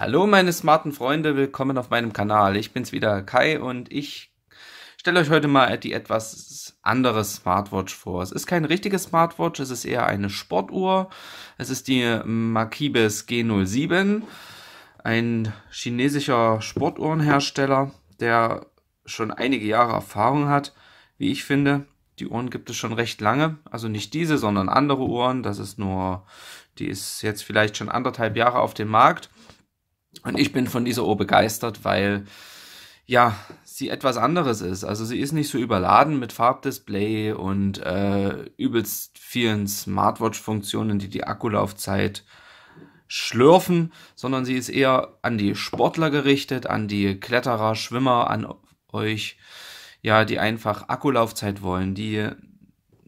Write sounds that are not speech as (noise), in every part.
Hallo meine smarten Freunde, willkommen auf meinem Kanal. Ich bin's wieder Kai und ich stelle euch heute mal die etwas andere Smartwatch vor. Es ist kein richtiges Smartwatch, es ist eher eine Sportuhr. Es ist die Makibes G07, ein chinesischer Sportuhrenhersteller, der schon einige Jahre Erfahrung hat, wie ich finde. Die Uhren gibt es schon recht lange. Also nicht diese, sondern andere Uhren. Das ist nur, die ist jetzt vielleicht schon anderthalb Jahre auf dem Markt. Und ich bin von dieser Uhr begeistert, weil ja, sie etwas anderes ist. Also sie ist nicht so überladen mit Farbdisplay und äh, übelst vielen Smartwatch-Funktionen, die die Akkulaufzeit schlürfen, sondern sie ist eher an die Sportler gerichtet, an die Kletterer, Schwimmer, an euch, ja, die einfach Akkulaufzeit wollen, die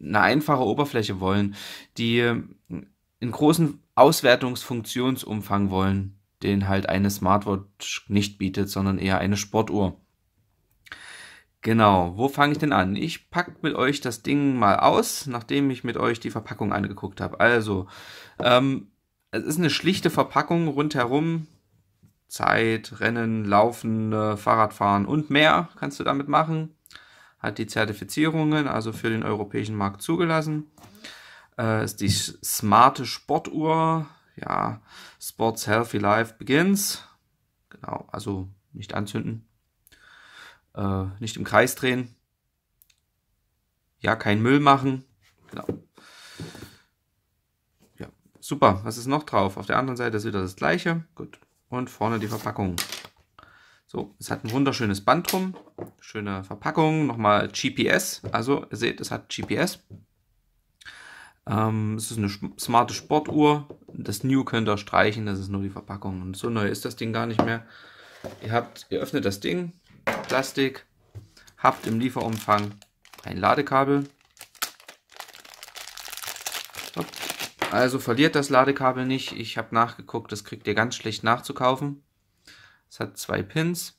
eine einfache Oberfläche wollen, die einen großen Auswertungsfunktionsumfang wollen den halt eine Smartwatch nicht bietet, sondern eher eine Sportuhr. Genau, wo fange ich denn an? Ich packe mit euch das Ding mal aus, nachdem ich mit euch die Verpackung angeguckt habe. Also, ähm, es ist eine schlichte Verpackung rundherum. Zeit, Rennen, Laufen, Fahrradfahren und mehr kannst du damit machen. Hat die Zertifizierungen, also für den europäischen Markt zugelassen. Äh, ist die smarte Sportuhr ja, Sports Healthy Life Begins. Genau, also nicht anzünden, äh, nicht im Kreis drehen, ja, kein Müll machen. Genau. Ja, super. Was ist noch drauf? Auf der anderen Seite ist wieder das gleiche. Gut. Und vorne die Verpackung. So, es hat ein wunderschönes Band drum, schöne Verpackung, nochmal GPS. Also, ihr seht, es hat GPS. Ähm, es ist eine smarte Sportuhr. Das New könnt ihr streichen, das ist nur die Verpackung. Und so neu ist das Ding gar nicht mehr. Ihr habt, ihr öffnet das Ding, Plastik, habt im Lieferumfang ein Ladekabel. Also verliert das Ladekabel nicht. Ich habe nachgeguckt, das kriegt ihr ganz schlecht nachzukaufen. Es hat zwei Pins,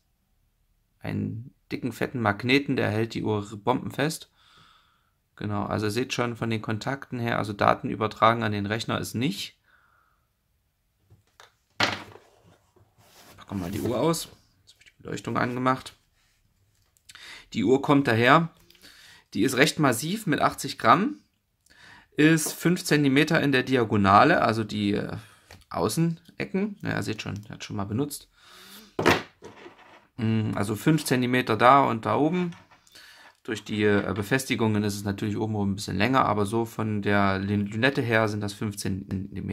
einen dicken, fetten Magneten, der hält die Uhr bombenfest. Genau, also ihr seht schon von den Kontakten her, also Daten übertragen an den Rechner ist nicht. Ich packe mal die Uhr aus. Jetzt habe ich die Beleuchtung angemacht. Die Uhr kommt daher. Die ist recht massiv mit 80 Gramm, ist 5 cm in der Diagonale, also die äh, Außenecken. Ja, ihr seht schon, hat schon mal benutzt. Mm, also 5 cm da und da oben, durch die äh, Befestigungen ist es natürlich oben ein bisschen länger, aber so von der Lünette her sind das 15 mm.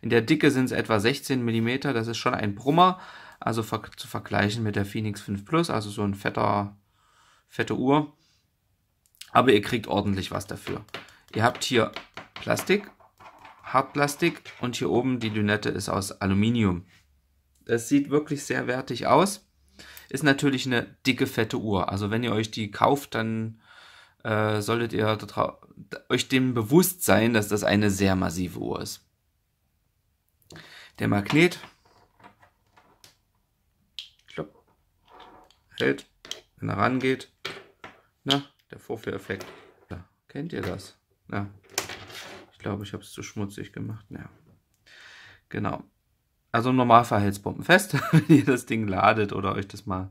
In der Dicke sind es etwa 16 mm, das ist schon ein Brummer, also ver zu vergleichen mit der Phoenix 5 Plus, also so ein fetter, fette Uhr. Aber ihr kriegt ordentlich was dafür. Ihr habt hier Plastik, Hartplastik und hier oben die Lünette ist aus Aluminium. Das sieht wirklich sehr wertig aus ist natürlich eine dicke, fette Uhr. Also wenn ihr euch die kauft, dann äh, solltet ihr euch dem bewusst sein, dass das eine sehr massive Uhr ist. Der Magnet klopp, hält, wenn er rangeht. Na, der Vorführeffekt. Ja, kennt ihr das? Ja. Ich glaube, ich habe es zu schmutzig gemacht. Ja. Genau. Also im Normalfall hält es bombenfest, (laughs) wenn ihr das Ding ladet oder euch das mal,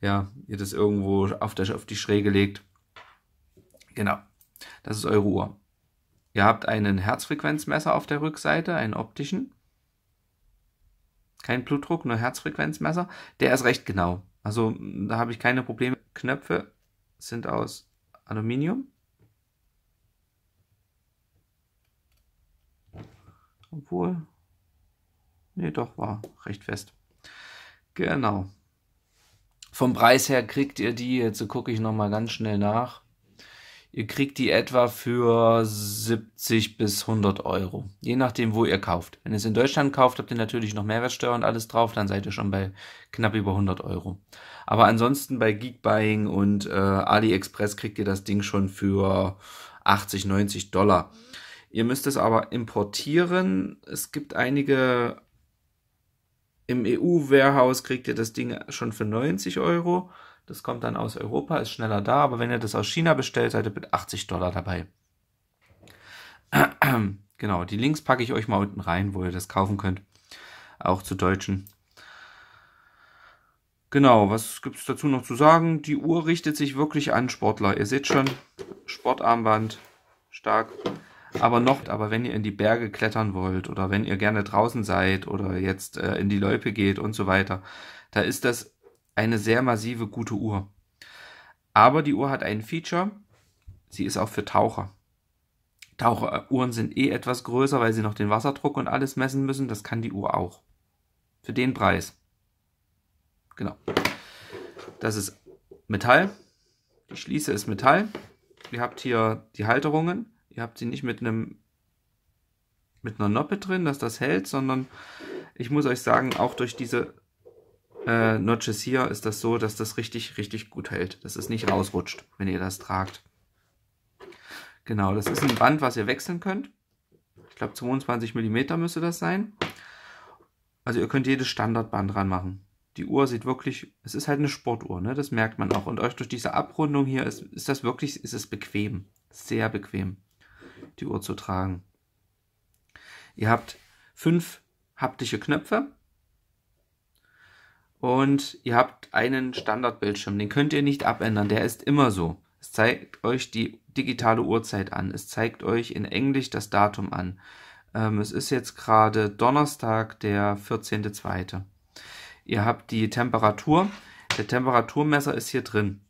ja, ihr das irgendwo auf, der, auf die Schräge legt. Genau, das ist eure Uhr. Ihr habt einen Herzfrequenzmesser auf der Rückseite, einen optischen. Kein Blutdruck, nur Herzfrequenzmesser. Der ist recht genau. Also hm, da habe ich keine Probleme. Knöpfe sind aus Aluminium. Obwohl, Nee, doch, war recht fest. Genau. Vom Preis her kriegt ihr die, jetzt gucke ich nochmal ganz schnell nach. Ihr kriegt die etwa für 70 bis 100 Euro, je nachdem, wo ihr kauft. Wenn ihr es in Deutschland kauft, habt ihr natürlich noch Mehrwertsteuer und alles drauf, dann seid ihr schon bei knapp über 100 Euro. Aber ansonsten bei Geekbuying und äh, AliExpress kriegt ihr das Ding schon für 80, 90 Dollar. Ihr müsst es aber importieren. Es gibt einige im EU-Warehouse kriegt ihr das Ding schon für 90 Euro. Das kommt dann aus Europa, ist schneller da. Aber wenn ihr das aus China bestellt, seid ihr mit 80 Dollar dabei. (clears throat) Genau, die Links packe ich euch mal unten rein, wo ihr das kaufen könnt. Auch zu Deutschen. Genau, was gibt es dazu noch zu sagen? Die Uhr richtet sich wirklich an Sportler. Ihr seht schon, Sportarmband, stark aber noch, aber wenn ihr in die Berge klettern wollt oder wenn ihr gerne draußen seid oder jetzt äh, in die Loipe geht und so weiter, da ist das eine sehr massive gute Uhr. Aber die Uhr hat ein Feature, sie ist auch für Taucher. Taucheruhren sind eh etwas größer, weil sie noch den Wasserdruck und alles messen müssen. Das kann die Uhr auch. Für den Preis. Genau. Das ist Metall. Die Schließe ist Metall. Ihr habt hier die Halterungen. Ihr habt sie nicht mit einem mit einer Noppe drin, dass das hält, sondern ich muss euch sagen, auch durch diese äh, Notches hier ist das so, dass das richtig, richtig gut hält. Dass es nicht rausrutscht, wenn ihr das tragt. Genau, das ist ein Band, was ihr wechseln könnt. Ich glaube 22 mm müsste das sein. Also ihr könnt jedes Standardband dran machen. Die Uhr sieht wirklich, es ist halt eine Sportuhr, ne? das merkt man auch. Und euch durch diese Abrundung hier ist, ist das wirklich, ist es bequem. Sehr bequem die Uhr zu tragen. Ihr habt fünf haptische Knöpfe und ihr habt einen Standardbildschirm. Den könnt ihr nicht abändern, der ist immer so. Es zeigt euch die digitale Uhrzeit an. Es zeigt euch in Englisch das Datum an. Ähm, es ist jetzt gerade Donnerstag, der 14.2. Ihr habt die Temperatur. Der Temperaturmesser ist hier drin.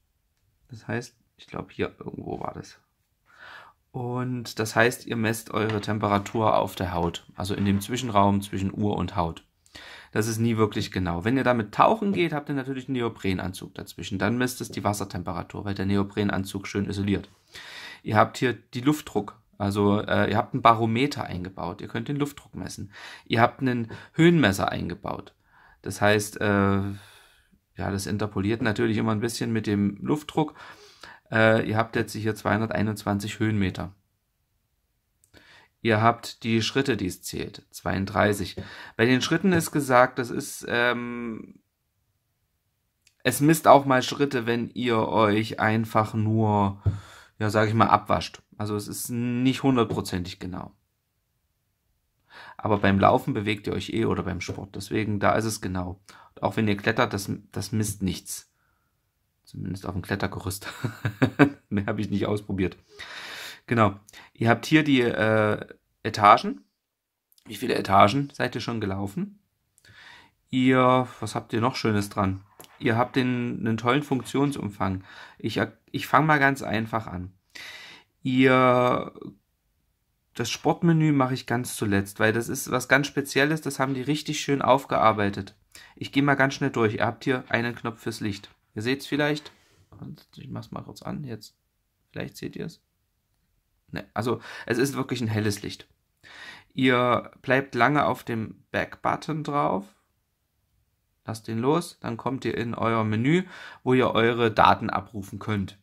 Das heißt, ich glaube, hier irgendwo war das. Und das heißt, ihr messt eure Temperatur auf der Haut, also in dem Zwischenraum zwischen Uhr und Haut. Das ist nie wirklich genau. Wenn ihr damit tauchen geht, habt ihr natürlich einen Neoprenanzug dazwischen. Dann misst es die Wassertemperatur, weil der Neoprenanzug schön isoliert. Ihr habt hier die Luftdruck, also äh, ihr habt einen Barometer eingebaut, ihr könnt den Luftdruck messen. Ihr habt einen Höhenmesser eingebaut. Das heißt, äh, ja, das interpoliert natürlich immer ein bisschen mit dem Luftdruck. Äh, ihr habt jetzt hier 221 Höhenmeter. Ihr habt die Schritte, die es zählt, 32. Bei den Schritten ist gesagt, das ist, ähm, es misst auch mal Schritte, wenn ihr euch einfach nur, ja, sag ich mal, abwascht. Also es ist nicht hundertprozentig genau. Aber beim Laufen bewegt ihr euch eh oder beim Sport. Deswegen, da ist es genau. Auch wenn ihr klettert, das, das misst nichts. Zumindest auf dem Klettergerüst. (laughs) Mehr habe ich nicht ausprobiert. Genau. Ihr habt hier die äh, Etagen. Wie viele Etagen seid ihr schon gelaufen? Ihr, was habt ihr noch Schönes dran? Ihr habt den, einen tollen Funktionsumfang. Ich, ich fange mal ganz einfach an. Ihr, das Sportmenü mache ich ganz zuletzt, weil das ist was ganz Spezielles, das haben die richtig schön aufgearbeitet. Ich gehe mal ganz schnell durch. Ihr habt hier einen Knopf fürs Licht. Ihr seht es vielleicht. Ich mach's mal kurz an jetzt. Vielleicht seht ihr es. Ne, also es ist wirklich ein helles Licht. Ihr bleibt lange auf dem Back-Button drauf. Lasst den los. Dann kommt ihr in euer Menü, wo ihr eure Daten abrufen könnt.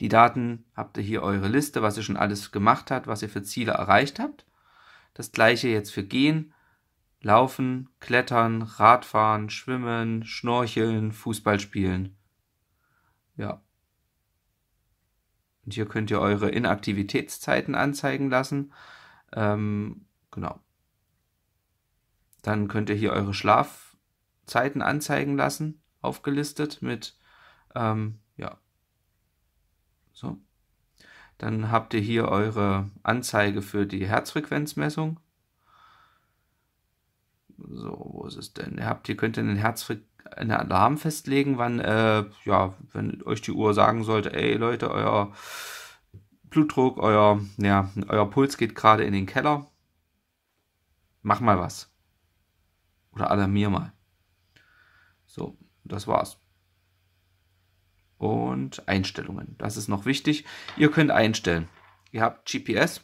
Die Daten habt ihr hier eure Liste, was ihr schon alles gemacht habt, was ihr für Ziele erreicht habt. Das gleiche jetzt für Gehen Laufen, Klettern, Radfahren, Schwimmen, Schnorcheln, Fußball spielen. Ja. Und hier könnt ihr eure Inaktivitätszeiten anzeigen lassen. Ähm, genau. Dann könnt ihr hier eure Schlafzeiten anzeigen lassen, aufgelistet mit, ähm, ja. So. Dann habt ihr hier eure Anzeige für die Herzfrequenzmessung. So, wo ist es denn? Ihr habt, ihr könnt in den Herzfre eine Alarm festlegen, wann, äh, ja, wenn euch die Uhr sagen sollte, ey Leute, euer Blutdruck, euer, ja, euer Puls geht gerade in den Keller. Mach mal was. Oder alarmier mal. So, das war's. Und Einstellungen. Das ist noch wichtig. Ihr könnt einstellen. Ihr habt GPS.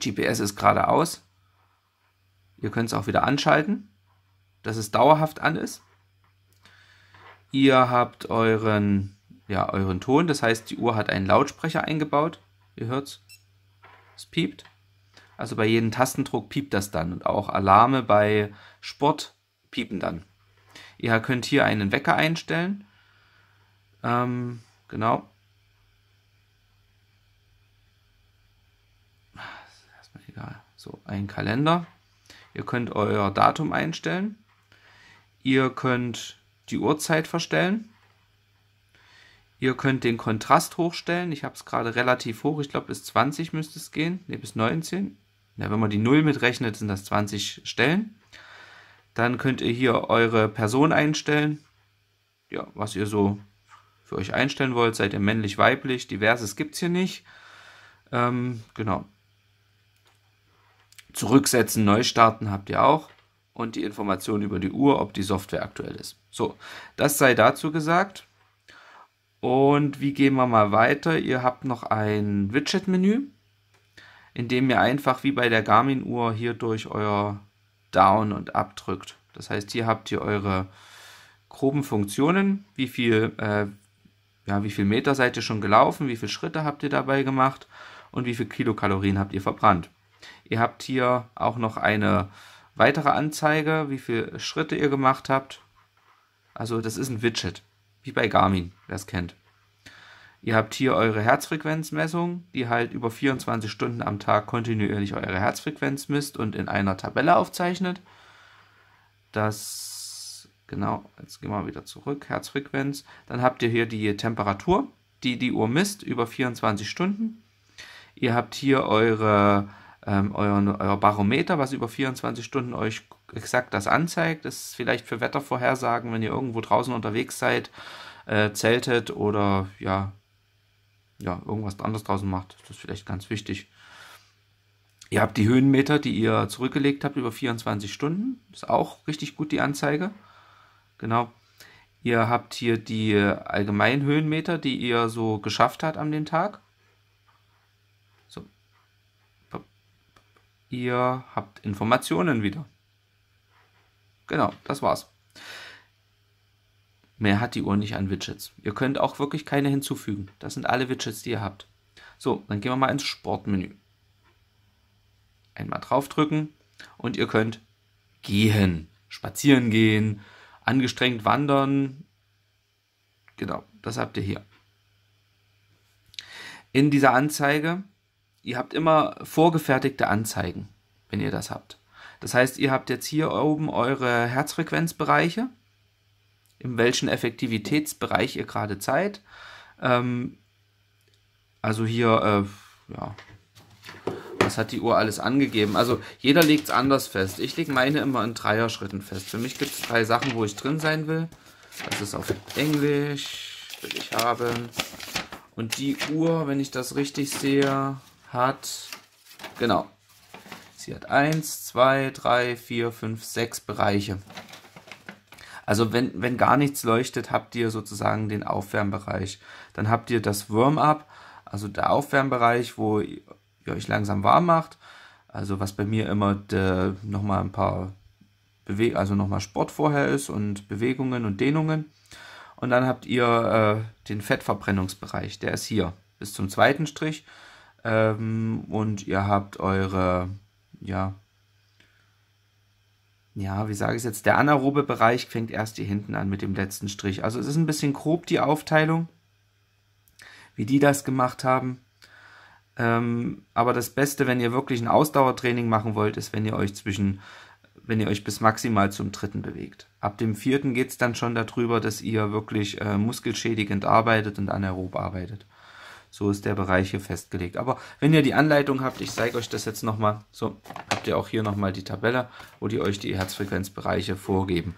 GPS ist geradeaus. Ihr könnt es auch wieder anschalten, dass es dauerhaft an ist. Ihr habt euren, ja, euren Ton, das heißt, die Uhr hat einen Lautsprecher eingebaut. Ihr hört Es es piept. Also bei jedem Tastendruck piept das dann und auch Alarme bei Sport piepen dann. Ihr könnt hier einen Wecker einstellen. Ähm, genau. So, ein Kalender. Ihr könnt euer Datum einstellen. Ihr könnt die Uhrzeit verstellen. Ihr könnt den Kontrast hochstellen. Ich habe es gerade relativ hoch. Ich glaube, bis 20 müsste es gehen. Ne, bis 19. Ja, wenn man die 0 mitrechnet, sind das 20 Stellen. Dann könnt ihr hier eure Person einstellen. Ja, was ihr so für euch einstellen wollt. Seid ihr männlich, weiblich? Diverses gibt es hier nicht. Ähm, genau. Zurücksetzen, neu starten habt ihr auch. Und die Information über die Uhr, ob die Software aktuell ist. So, das sei dazu gesagt. Und wie gehen wir mal weiter? Ihr habt noch ein Widget-Menü, in dem ihr einfach wie bei der Garmin-Uhr hier durch euer Down und Up drückt. Das heißt, hier habt ihr eure groben Funktionen, wie viel, äh, ja, wie viel Meter seid ihr schon gelaufen, wie viele Schritte habt ihr dabei gemacht und wie viel Kilokalorien habt ihr verbrannt. Ihr habt hier auch noch eine weitere Anzeige, wie viele Schritte ihr gemacht habt. Also das ist ein Widget, wie bei Garmin, wer es kennt. Ihr habt hier eure Herzfrequenzmessung, die halt über 24 Stunden am Tag kontinuierlich eure Herzfrequenz misst und in einer Tabelle aufzeichnet. Das, genau, jetzt gehen wir wieder zurück, Herzfrequenz. Dann habt ihr hier die Temperatur, die die Uhr misst, über 24 Stunden. Ihr habt hier eure ähm, euren, euer Barometer, was über 24 Stunden euch exakt das anzeigt, ist vielleicht für Wettervorhersagen, wenn ihr irgendwo draußen unterwegs seid, äh, zeltet oder ja, ja, irgendwas anderes draußen macht. Das ist vielleicht ganz wichtig. Ihr habt die Höhenmeter, die ihr zurückgelegt habt über 24 Stunden. Ist auch richtig gut die Anzeige. Genau. Ihr habt hier die äh, allgemeinen Höhenmeter, die ihr so geschafft habt an dem Tag. ihr habt Informationen wieder. Genau, das war's. Mehr hat die Uhr nicht an Widgets. Ihr könnt auch wirklich keine hinzufügen. Das sind alle Widgets, die ihr habt. So, dann gehen wir mal ins Sportmenü. Einmal draufdrücken und ihr könnt gehen, spazieren gehen, angestrengt wandern. Genau, das habt ihr hier. In dieser Anzeige ihr habt immer vorgefertigte Anzeigen, wenn ihr das habt. Das heißt, ihr habt jetzt hier oben eure Herzfrequenzbereiche, in welchem Effektivitätsbereich ihr gerade seid. Ähm, also hier, äh, ja, was hat die Uhr alles angegeben? Also jeder legt es anders fest. Ich lege meine immer in Dreier-Schritten fest. Für mich gibt es drei Sachen, wo ich drin sein will. Das ist auf Englisch, will ich haben. Und die Uhr, wenn ich das richtig sehe, hat, genau, sie hat 1, 2, 3, 4, 5, 6 Bereiche. Also wenn, wenn gar nichts leuchtet, habt ihr sozusagen den Aufwärmbereich. Dann habt ihr das Warm-up, also der Aufwärmbereich, wo ihr euch langsam warm macht. Also was bei mir immer nochmal ein paar Bewe also nochmal Sport vorher ist und Bewegungen und Dehnungen. Und dann habt ihr äh, den Fettverbrennungsbereich, der ist hier bis zum zweiten Strich. Ähm, und ihr habt eure, ja, ja, wie sage ich es jetzt? Der anaerobe Bereich fängt erst hier hinten an mit dem letzten Strich. Also es ist ein bisschen grob die Aufteilung, wie die das gemacht haben. Ähm, aber das Beste, wenn ihr wirklich ein Ausdauertraining machen wollt, ist, wenn ihr euch zwischen, wenn ihr euch bis maximal zum dritten bewegt. Ab dem vierten geht es dann schon darüber, dass ihr wirklich äh, muskelschädigend arbeitet und anaerob arbeitet. So ist der Bereich hier festgelegt. Aber wenn ihr die Anleitung habt, ich zeige euch das jetzt nochmal. So, habt ihr auch hier nochmal die Tabelle, wo die euch die Herzfrequenzbereiche vorgeben.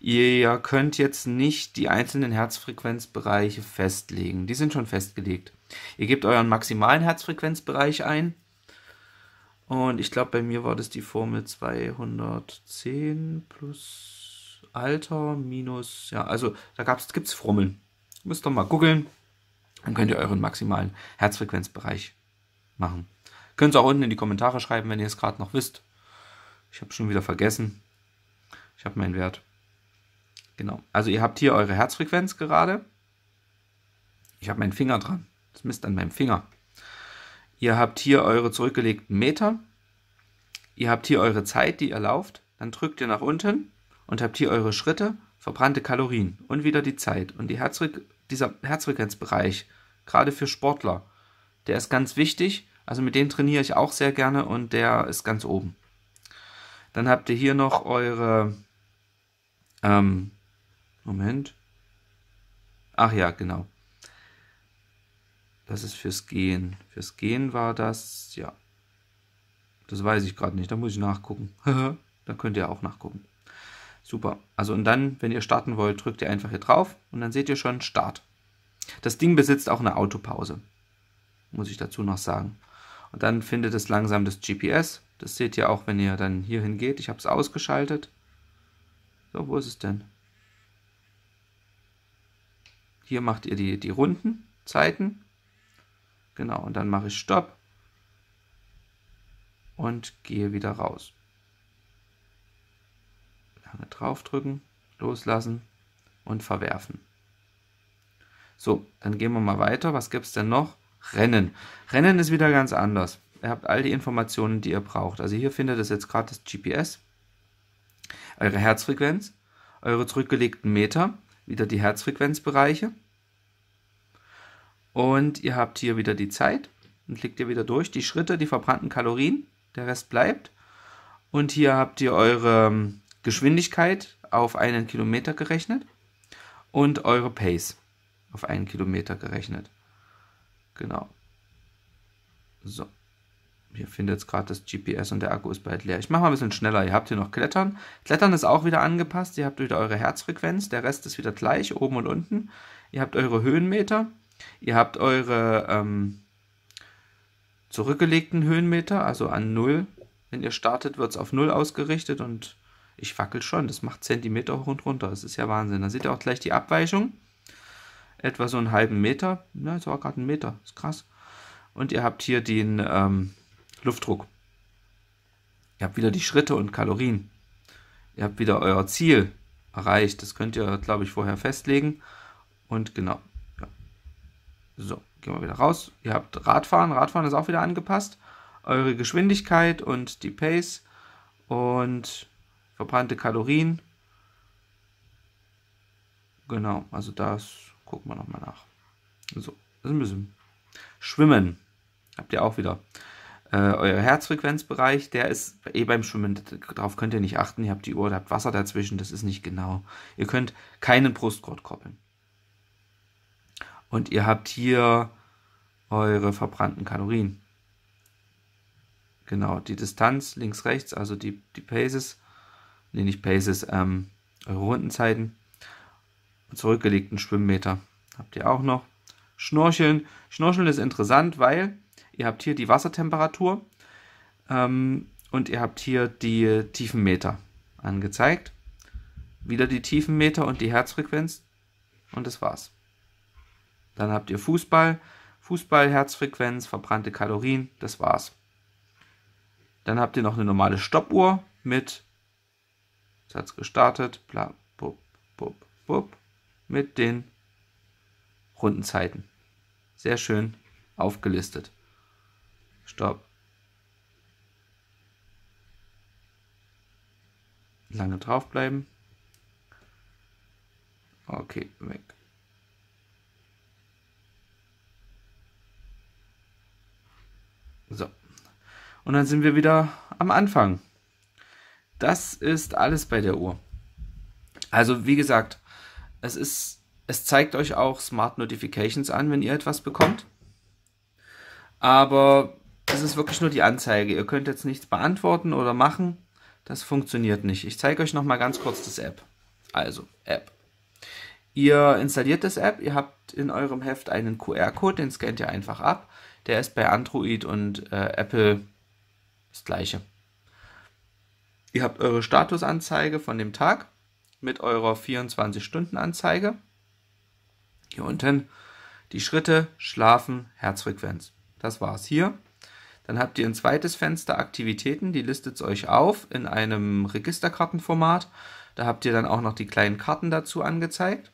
Ihr könnt jetzt nicht die einzelnen Herzfrequenzbereiche festlegen. Die sind schon festgelegt. Ihr gebt euren maximalen Herzfrequenzbereich ein. Und ich glaube, bei mir war das die Formel 210 plus Alter minus, ja, also da gibt es Formeln. Müsst ihr mal googeln. Dann könnt ihr euren maximalen Herzfrequenzbereich machen. Könnt ihr auch unten in die Kommentare schreiben, wenn ihr es gerade noch wisst. Ich habe schon wieder vergessen. Ich habe meinen Wert. Genau. Also ihr habt hier eure Herzfrequenz gerade. Ich habe meinen Finger dran. Das misst an meinem Finger. Ihr habt hier eure zurückgelegten Meter. Ihr habt hier eure Zeit, die ihr lauft. Dann drückt ihr nach unten und habt hier eure Schritte, verbrannte Kalorien und wieder die Zeit. Und die Herzfrequenz dieser Herzfrequenzbereich, gerade für Sportler, der ist ganz wichtig. Also mit dem trainiere ich auch sehr gerne und der ist ganz oben. Dann habt ihr hier noch eure. Ähm, Moment. Ach ja, genau. Das ist fürs Gehen. Fürs Gehen war das, ja. Das weiß ich gerade nicht, da muss ich nachgucken. (laughs) da könnt ihr auch nachgucken. Super. Also und dann, wenn ihr starten wollt, drückt ihr einfach hier drauf und dann seht ihr schon Start. Das Ding besitzt auch eine Autopause, muss ich dazu noch sagen. Und dann findet es langsam das GPS. Das seht ihr auch, wenn ihr dann hier hingeht. Ich habe es ausgeschaltet. So, wo ist es denn? Hier macht ihr die, die Runden, Zeiten. Genau, und dann mache ich Stopp und gehe wieder raus. Einmal draufdrücken, loslassen und verwerfen. So, dann gehen wir mal weiter. Was gibt es denn noch? Rennen. Rennen ist wieder ganz anders. Ihr habt all die Informationen, die ihr braucht. Also hier findet es jetzt gerade das GPS, eure Herzfrequenz, eure zurückgelegten Meter, wieder die Herzfrequenzbereiche. Und ihr habt hier wieder die Zeit. Dann klickt ihr wieder durch. Die Schritte, die verbrannten Kalorien, der Rest bleibt. Und hier habt ihr eure Geschwindigkeit auf einen Kilometer gerechnet und eure Pace auf einen Kilometer gerechnet. Genau. So. Ihr findet jetzt gerade das GPS und der Akku ist bald leer. Ich mache mal ein bisschen schneller. Ihr habt hier noch Klettern. Klettern ist auch wieder angepasst. Ihr habt wieder eure Herzfrequenz. Der Rest ist wieder gleich, oben und unten. Ihr habt eure Höhenmeter. Ihr habt eure ähm, zurückgelegten Höhenmeter, also an 0. Wenn ihr startet, wird es auf 0 ausgerichtet und ich wackel schon. Das macht Zentimeter hoch und runter. Das ist ja Wahnsinn. Da seht ihr auch gleich die Abweichung. Etwa so einen halben Meter. Na, ne, jetzt war gerade ein Meter. Das Ist krass. Und ihr habt hier den ähm, Luftdruck. Ihr habt wieder die Schritte und Kalorien. Ihr habt wieder euer Ziel erreicht. Das könnt ihr, glaube ich, vorher festlegen. Und genau. Ja. So, gehen wir wieder raus. Ihr habt Radfahren. Radfahren ist auch wieder angepasst. Eure Geschwindigkeit und die Pace. Und verbrannte Kalorien. Genau, also das gucken wir nochmal nach. So, das ist ein bisschen. Schwimmen habt ihr auch wieder. Äh, euer Herzfrequenzbereich, der ist eh beim Schwimmen, darauf könnt ihr nicht achten. Ihr habt die Uhr, ihr habt Wasser dazwischen, das ist nicht genau. Ihr könnt keinen Brustgurt koppeln. Und ihr habt hier eure verbrannten Kalorien. Genau, die Distanz links, rechts, also die, die Paces nee, nicht Paces, ähm, eure Rundenzeiten und zurückgelegten Schwimmmeter habt ihr auch noch. Schnorcheln. Schnorcheln ist interessant, weil ihr habt hier die Wassertemperatur ähm, und ihr habt hier die Tiefenmeter angezeigt. Wieder die Tiefenmeter und die Herzfrequenz und das war's. Dann habt ihr Fußball, Fußball, Herzfrequenz, verbrannte Kalorien, das war's. Dann habt ihr noch eine normale Stoppuhr mit Satz gestartet, bla, bup, bup, bup, mit den Rundenzeiten. Sehr schön aufgelistet. Stopp. Lange draufbleiben. Okay, weg. So. Und dann sind wir wieder am Anfang. Das ist alles bei der Uhr. Also wie gesagt, es ist, es zeigt euch auch Smart Notifications an, wenn ihr etwas bekommt. Aber es ist wirklich nur die Anzeige. Ihr könnt jetzt nichts beantworten oder machen. Das funktioniert nicht. Ich zeige euch nochmal ganz kurz das App. Also, App. Ihr installiert das App, ihr habt in eurem Heft einen QR-Code, den scannt ihr einfach ab. Der ist bei Android und äh, Apple das gleiche. Ihr habt eure Statusanzeige von dem Tag mit eurer 24-Stunden-Anzeige. Hier unten die Schritte, Schlafen, Herzfrequenz. Das war's hier. Dann habt ihr ein zweites Fenster Aktivitäten, die listet es euch auf in einem Registerkartenformat. Da habt ihr dann auch noch die kleinen Karten dazu angezeigt.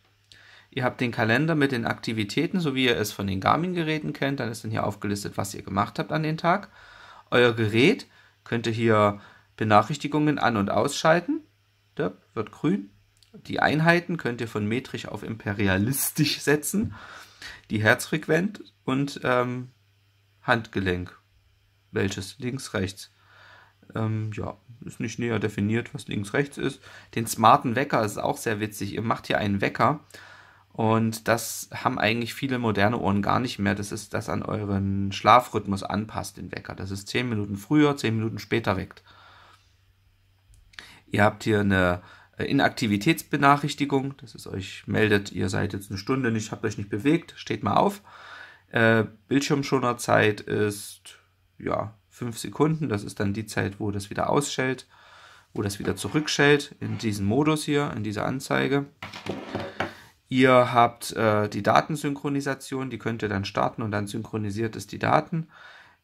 Ihr habt den Kalender mit den Aktivitäten, so wie ihr es von den Garmin-Geräten kennt. Dann ist dann hier aufgelistet, was ihr gemacht habt an den Tag. Euer Gerät könnt ihr hier Benachrichtigungen an- und ausschalten. Da wird grün. Die Einheiten könnt ihr von metrisch auf imperialistisch setzen. Die Herzfrequenz und ähm, Handgelenk. Welches? Links, rechts. Ähm, ja, ist nicht näher definiert, was links, rechts ist. Den smarten Wecker ist auch sehr witzig. Ihr macht hier einen Wecker und das haben eigentlich viele moderne Ohren gar nicht mehr. Das ist, das an euren Schlafrhythmus anpasst, den Wecker. Das ist 10 Minuten früher, 10 Minuten später weckt. Ihr habt hier eine äh, Inaktivitätsbenachrichtigung, dass es euch meldet, ihr seid jetzt eine Stunde nicht, habt euch nicht bewegt, steht mal auf. Äh, Bildschirmschonerzeit ist ja fünf Sekunden, das ist dann die Zeit, wo das wieder ausschält, wo das wieder zurückschält, in diesem Modus hier, in dieser Anzeige. Ihr habt äh, die Datensynchronisation, die könnt ihr dann starten und dann synchronisiert es die Daten.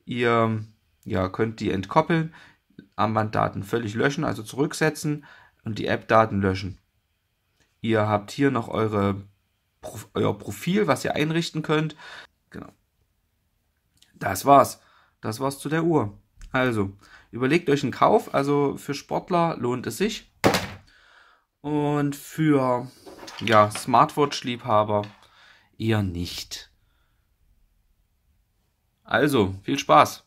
Ihr ja, könnt die entkoppeln. Armbanddaten völlig löschen, also zurücksetzen und die App-Daten löschen. Ihr habt hier noch eure, euer Profil, was ihr einrichten könnt. Genau. Das war's. Das war's zu der Uhr. Also, überlegt euch einen Kauf. Also für Sportler lohnt es sich. Und für ja, Smartwatch-Liebhaber eher nicht. Also, viel Spaß!